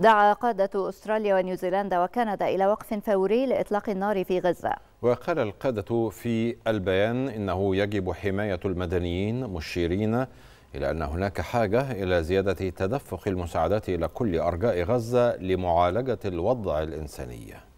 دعا قادة أستراليا ونيوزيلندا وكندا إلى وقف فوري لإطلاق النار في غزة وقال القادة في البيان إنه يجب حماية المدنيين مشيرين إلى أن هناك حاجة إلى زيادة تدفق المساعدات إلى كل أرجاء غزة لمعالجة الوضع الإنساني